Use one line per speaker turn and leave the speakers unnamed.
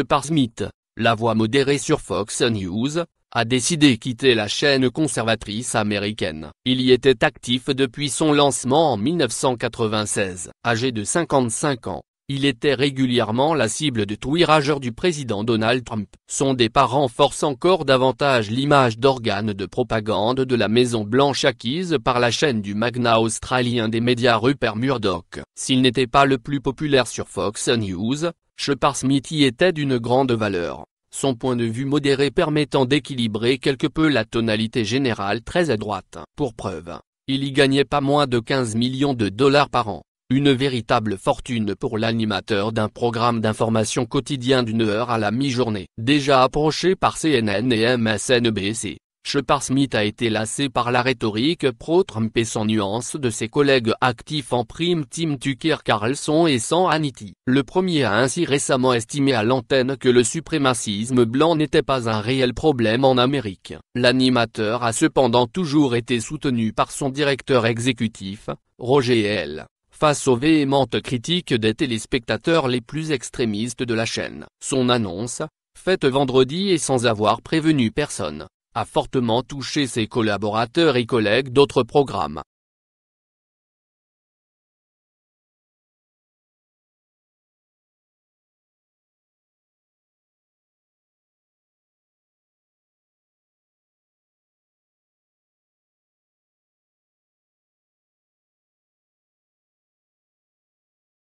Par Smith, la voix modérée sur Fox News, a décidé quitter la chaîne conservatrice américaine. Il y était actif depuis son lancement en 1996. Âgé de 55 ans, il était régulièrement la cible de tweets du président Donald Trump. Son départ renforce encore davantage l'image d'organe de propagande de la Maison-Blanche acquise par la chaîne du magna australien des médias Rupert Murdoch. S'il n'était pas le plus populaire sur Fox News, Shepard Smith y était d'une grande valeur son point de vue modéré permettant d'équilibrer quelque peu la tonalité générale très à droite. Pour preuve, il y gagnait pas moins de 15 millions de dollars par an. Une véritable fortune pour l'animateur d'un programme d'information quotidien d'une heure à la mi-journée. Déjà approché par CNN et MSNBC, Shepard Smith a été lassé par la rhétorique pro-Trump et sans nuance de ses collègues actifs en prime Tim Tucker Carlson et sans Hannity. Le premier a ainsi récemment estimé à l'antenne que le suprémacisme blanc n'était pas un réel problème en Amérique. L'animateur a cependant toujours été soutenu par son directeur exécutif, Roger L face aux véhémentes critiques des téléspectateurs les plus extrémistes de la chaîne. Son annonce, faite vendredi et sans avoir prévenu personne, a fortement touché ses collaborateurs et collègues d'autres programmes.